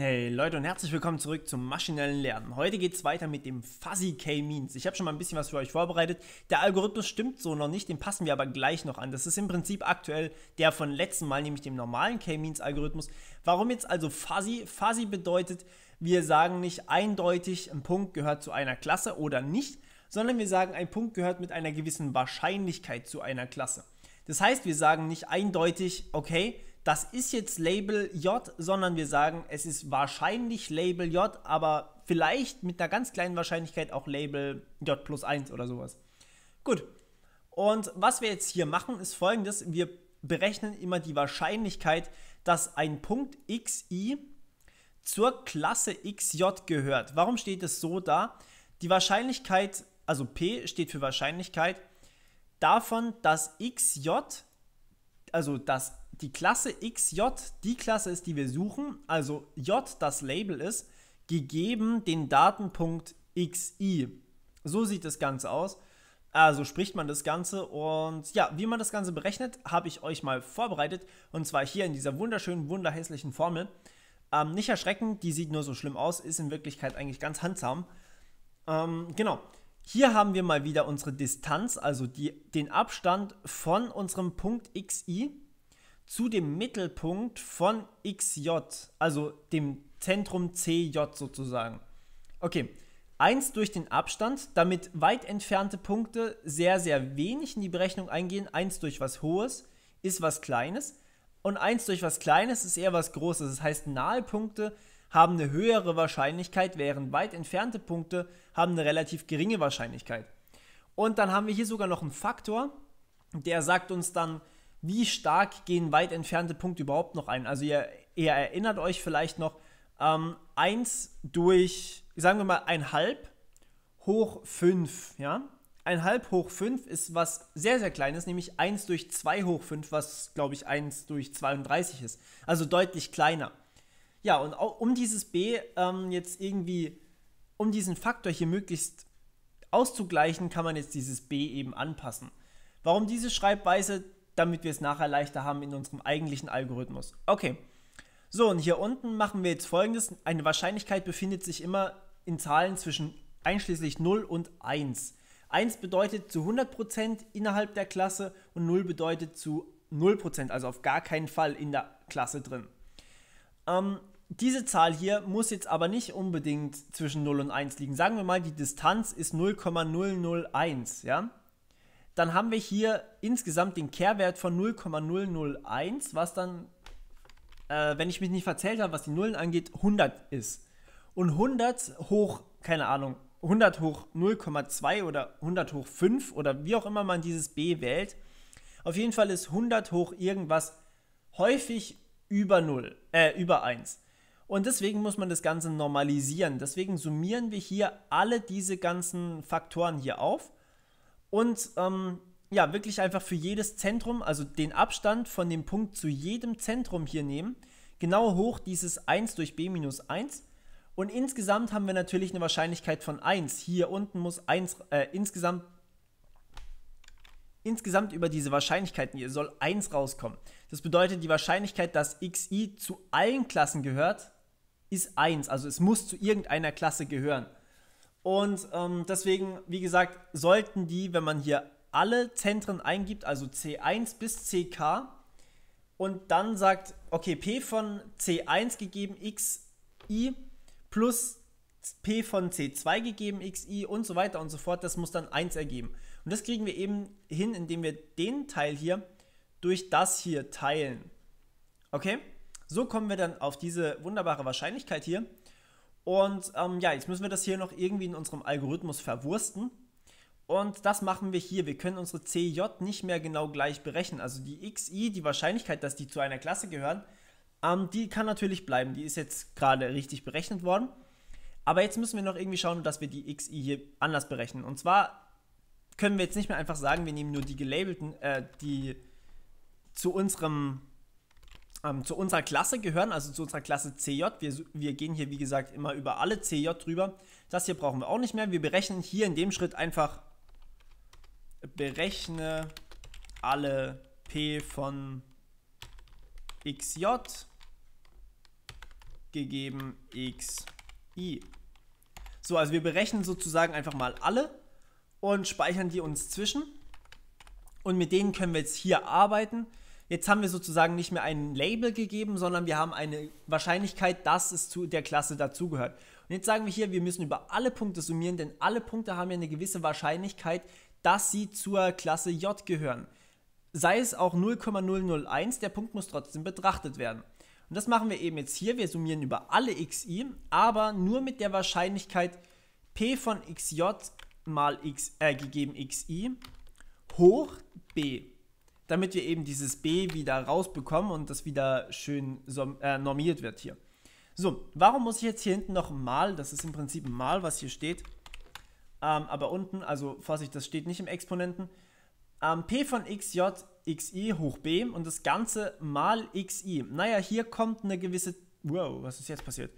Hey Leute und herzlich willkommen zurück zum maschinellen Lernen. Heute geht es weiter mit dem Fuzzy K-Means. Ich habe schon mal ein bisschen was für euch vorbereitet. Der Algorithmus stimmt so noch nicht, den passen wir aber gleich noch an. Das ist im Prinzip aktuell der von letzten Mal, nämlich dem normalen K-Means-Algorithmus. Warum jetzt also Fuzzy? Fuzzy bedeutet, wir sagen nicht eindeutig, ein Punkt gehört zu einer Klasse oder nicht, sondern wir sagen, ein Punkt gehört mit einer gewissen Wahrscheinlichkeit zu einer Klasse. Das heißt, wir sagen nicht eindeutig, okay, das ist jetzt Label J, sondern wir sagen, es ist wahrscheinlich Label J, aber vielleicht mit einer ganz kleinen Wahrscheinlichkeit auch Label J plus 1 oder sowas. Gut. Und was wir jetzt hier machen, ist folgendes. Wir berechnen immer die Wahrscheinlichkeit, dass ein Punkt xi zur Klasse xj gehört. Warum steht es so da? Die Wahrscheinlichkeit, also p steht für Wahrscheinlichkeit, davon, dass xj, also dass die Klasse XJ die Klasse ist, die wir suchen, also J das Label ist, gegeben den Datenpunkt XI. So sieht das Ganze aus. Also spricht man das Ganze und ja, wie man das Ganze berechnet, habe ich euch mal vorbereitet und zwar hier in dieser wunderschönen, wunderhässlichen Formel. Ähm, nicht erschrecken, die sieht nur so schlimm aus, ist in Wirklichkeit eigentlich ganz handsam. Ähm, genau, hier haben wir mal wieder unsere Distanz, also die, den Abstand von unserem Punkt xi zu dem Mittelpunkt von xj, also dem Zentrum CJ sozusagen. Okay, 1 durch den Abstand, damit weit entfernte Punkte sehr, sehr wenig in die Berechnung eingehen. 1 durch was Hohes ist was Kleines und 1 durch was Kleines ist eher was Großes. Das heißt, nahe Punkte haben eine höhere Wahrscheinlichkeit, während weit entfernte Punkte haben eine relativ geringe Wahrscheinlichkeit. Und dann haben wir hier sogar noch einen Faktor, der sagt uns dann, wie stark gehen weit entfernte Punkte überhaupt noch ein? Also ihr, ihr erinnert euch vielleicht noch, ähm, 1 durch, sagen wir mal, 1,5 hoch 5, ja? 1,5 hoch 5 ist was sehr, sehr Kleines, nämlich 1 durch 2 hoch 5, was, glaube ich, 1 durch 32 ist. Also deutlich kleiner. Ja, und auch, um dieses b ähm, jetzt irgendwie, um diesen Faktor hier möglichst auszugleichen, kann man jetzt dieses b eben anpassen. Warum diese Schreibweise? damit wir es nachher leichter haben in unserem eigentlichen Algorithmus. Okay. So, und hier unten machen wir jetzt folgendes. Eine Wahrscheinlichkeit befindet sich immer in Zahlen zwischen einschließlich 0 und 1. 1 bedeutet zu 100% innerhalb der Klasse und 0 bedeutet zu 0%, also auf gar keinen Fall in der Klasse drin. Ähm, diese Zahl hier muss jetzt aber nicht unbedingt zwischen 0 und 1 liegen. Sagen wir mal, die Distanz ist 0,001, ja? dann haben wir hier insgesamt den Kehrwert von 0,001, was dann, äh, wenn ich mich nicht verzählt habe, was die Nullen angeht, 100 ist. Und 100 hoch, keine Ahnung, 100 hoch 0,2 oder 100 hoch 5 oder wie auch immer man dieses b wählt. Auf jeden Fall ist 100 hoch irgendwas häufig über 0, äh, über 1. Und deswegen muss man das Ganze normalisieren. Deswegen summieren wir hier alle diese ganzen Faktoren hier auf und ähm, ja, wirklich einfach für jedes Zentrum, also den Abstand von dem Punkt zu jedem Zentrum hier nehmen, genau hoch dieses 1 durch b minus 1. Und insgesamt haben wir natürlich eine Wahrscheinlichkeit von 1. Hier unten muss 1, äh, insgesamt, insgesamt über diese Wahrscheinlichkeiten hier soll 1 rauskommen. Das bedeutet, die Wahrscheinlichkeit, dass xi zu allen Klassen gehört, ist 1. Also es muss zu irgendeiner Klasse gehören. Und ähm, deswegen, wie gesagt, sollten die, wenn man hier alle Zentren eingibt, also C1 bis CK, und dann sagt, okay, P von C1 gegeben xi plus P von C2 gegeben xi und so weiter und so fort, das muss dann 1 ergeben. Und das kriegen wir eben hin, indem wir den Teil hier durch das hier teilen. Okay? So kommen wir dann auf diese wunderbare Wahrscheinlichkeit hier. Und ähm, ja, jetzt müssen wir das hier noch irgendwie in unserem Algorithmus verwursten. Und das machen wir hier. Wir können unsere CJ nicht mehr genau gleich berechnen. Also die XI, die Wahrscheinlichkeit, dass die zu einer Klasse gehören, ähm, die kann natürlich bleiben. Die ist jetzt gerade richtig berechnet worden. Aber jetzt müssen wir noch irgendwie schauen, dass wir die XI hier anders berechnen. Und zwar können wir jetzt nicht mehr einfach sagen, wir nehmen nur die gelabelten, äh, die zu unserem ähm, zu unserer Klasse gehören, also zu unserer Klasse CJ. Wir, wir gehen hier, wie gesagt, immer über alle CJ drüber. Das hier brauchen wir auch nicht mehr. Wir berechnen hier in dem Schritt einfach, berechne alle P von xj gegeben xi. So, also wir berechnen sozusagen einfach mal alle und speichern die uns zwischen. Und mit denen können wir jetzt hier arbeiten jetzt haben wir sozusagen nicht mehr ein Label gegeben, sondern wir haben eine Wahrscheinlichkeit, dass es zu der Klasse dazugehört. Und jetzt sagen wir hier, wir müssen über alle Punkte summieren, denn alle Punkte haben ja eine gewisse Wahrscheinlichkeit, dass sie zur Klasse J gehören. Sei es auch 0,001, der Punkt muss trotzdem betrachtet werden. Und das machen wir eben jetzt hier. Wir summieren über alle xi, aber nur mit der Wahrscheinlichkeit p von xj mal x, äh, gegeben xi hoch b damit wir eben dieses B wieder rausbekommen und das wieder schön äh, normiert wird hier. So, warum muss ich jetzt hier hinten noch mal, das ist im Prinzip mal, was hier steht, ähm, aber unten, also Vorsicht, das steht nicht im Exponenten, ähm, P von xj xi hoch b und das Ganze mal xi. Naja, hier kommt eine gewisse, wow, was ist jetzt passiert?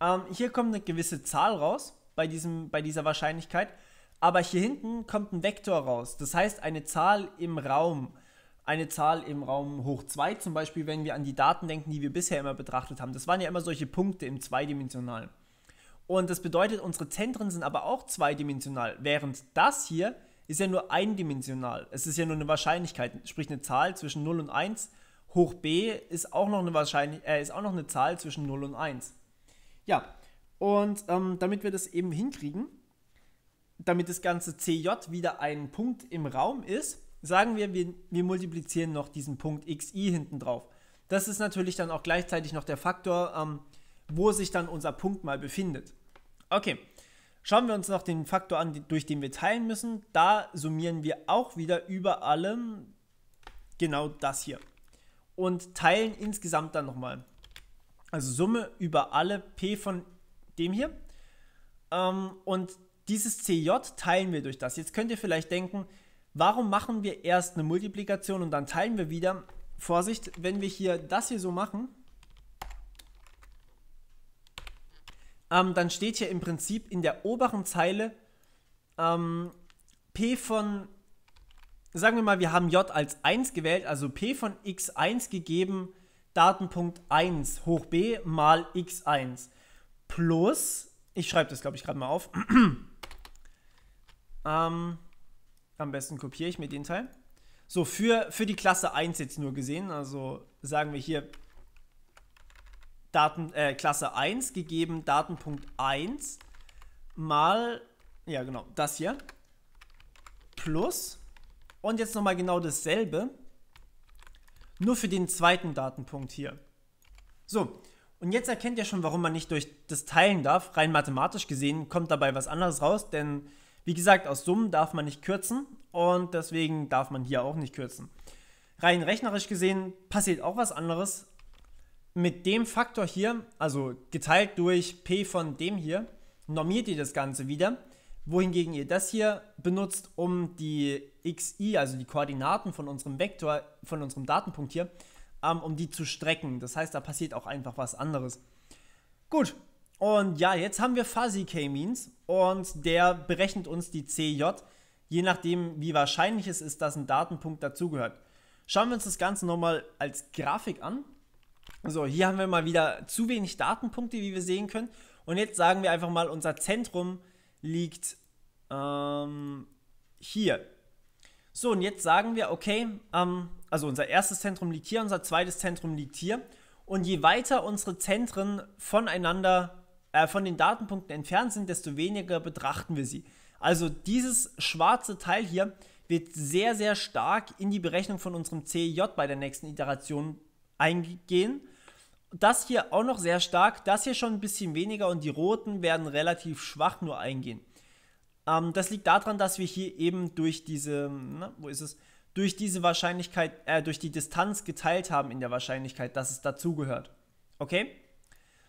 Ähm, hier kommt eine gewisse Zahl raus bei, diesem, bei dieser Wahrscheinlichkeit aber hier hinten kommt ein Vektor raus. Das heißt, eine Zahl im Raum, eine Zahl im Raum hoch 2 zum Beispiel, wenn wir an die Daten denken, die wir bisher immer betrachtet haben. Das waren ja immer solche Punkte im Zweidimensionalen. Und das bedeutet, unsere Zentren sind aber auch zweidimensional, während das hier ist ja nur eindimensional. Es ist ja nur eine Wahrscheinlichkeit, sprich eine Zahl zwischen 0 und 1 hoch b ist auch noch eine, Wahrscheinlich äh, ist auch noch eine Zahl zwischen 0 und 1. Ja, und ähm, damit wir das eben hinkriegen, damit das ganze CJ wieder ein Punkt im Raum ist, sagen wir, wir, wir multiplizieren noch diesen Punkt xi hinten drauf. Das ist natürlich dann auch gleichzeitig noch der Faktor, ähm, wo sich dann unser Punkt mal befindet. Okay, schauen wir uns noch den Faktor an, durch den wir teilen müssen. Da summieren wir auch wieder über allem genau das hier und teilen insgesamt dann nochmal. Also Summe über alle p von dem hier. Ähm, und dieses CJ teilen wir durch das. Jetzt könnt ihr vielleicht denken, warum machen wir erst eine Multiplikation und dann teilen wir wieder? Vorsicht, wenn wir hier das hier so machen, ähm, dann steht hier im Prinzip in der oberen Zeile ähm, P von, sagen wir mal, wir haben J als 1 gewählt, also P von x1 gegeben, Datenpunkt 1 hoch b mal x1 plus, ich schreibe das glaube ich gerade mal auf, Ähm, am besten kopiere ich mir den Teil. So, für, für die Klasse 1 jetzt nur gesehen, also sagen wir hier Daten, äh, Klasse 1 gegeben, Datenpunkt 1 mal, ja genau, das hier, plus, und jetzt nochmal genau dasselbe, nur für den zweiten Datenpunkt hier. So, und jetzt erkennt ihr schon, warum man nicht durch das Teilen darf. Rein mathematisch gesehen kommt dabei was anderes raus, denn wie gesagt, aus Summen darf man nicht kürzen und deswegen darf man hier auch nicht kürzen. Rein rechnerisch gesehen passiert auch was anderes. Mit dem Faktor hier, also geteilt durch p von dem hier, normiert ihr das Ganze wieder, wohingegen ihr das hier benutzt, um die xi, also die Koordinaten von unserem Vektor, von unserem Datenpunkt hier, ähm, um die zu strecken. Das heißt, da passiert auch einfach was anderes. Gut, und ja, jetzt haben wir Fuzzy K-Means und der berechnet uns die CJ, je nachdem, wie wahrscheinlich es ist, dass ein Datenpunkt dazugehört. Schauen wir uns das Ganze nochmal als Grafik an. So, hier haben wir mal wieder zu wenig Datenpunkte, wie wir sehen können. Und jetzt sagen wir einfach mal, unser Zentrum liegt ähm, hier. So, und jetzt sagen wir, okay, ähm, also unser erstes Zentrum liegt hier, unser zweites Zentrum liegt hier. Und je weiter unsere Zentren voneinander äh, von den Datenpunkten entfernt sind, desto weniger betrachten wir sie. Also dieses schwarze Teil hier wird sehr, sehr stark in die Berechnung von unserem CJ bei der nächsten Iteration eingehen. Das hier auch noch sehr stark, das hier schon ein bisschen weniger und die roten werden relativ schwach nur eingehen. Ähm, das liegt daran, dass wir hier eben durch diese, na, wo ist es, durch diese Wahrscheinlichkeit, äh, durch die Distanz geteilt haben in der Wahrscheinlichkeit, dass es dazugehört. Okay?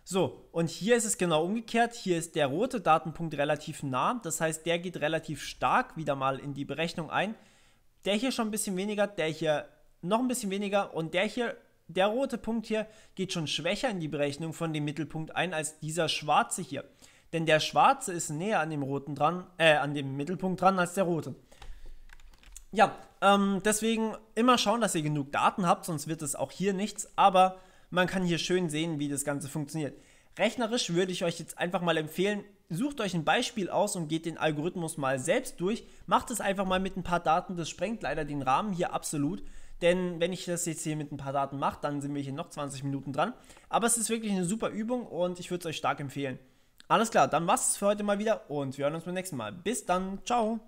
So, und hier ist es genau umgekehrt. Hier ist der rote Datenpunkt relativ nah. Das heißt, der geht relativ stark wieder mal in die Berechnung ein. Der hier schon ein bisschen weniger, der hier noch ein bisschen weniger und der hier, der rote Punkt hier, geht schon schwächer in die Berechnung von dem Mittelpunkt ein als dieser schwarze hier. Denn der schwarze ist näher an dem roten dran, äh, an dem Mittelpunkt dran als der rote. Ja, ähm, deswegen immer schauen, dass ihr genug Daten habt, sonst wird es auch hier nichts. Aber man kann hier schön sehen, wie das Ganze funktioniert. Rechnerisch würde ich euch jetzt einfach mal empfehlen, sucht euch ein Beispiel aus und geht den Algorithmus mal selbst durch. Macht es einfach mal mit ein paar Daten, das sprengt leider den Rahmen hier absolut. Denn wenn ich das jetzt hier mit ein paar Daten mache, dann sind wir hier noch 20 Minuten dran. Aber es ist wirklich eine super Übung und ich würde es euch stark empfehlen. Alles klar, dann war es für heute mal wieder und wir hören uns beim nächsten Mal. Bis dann, ciao!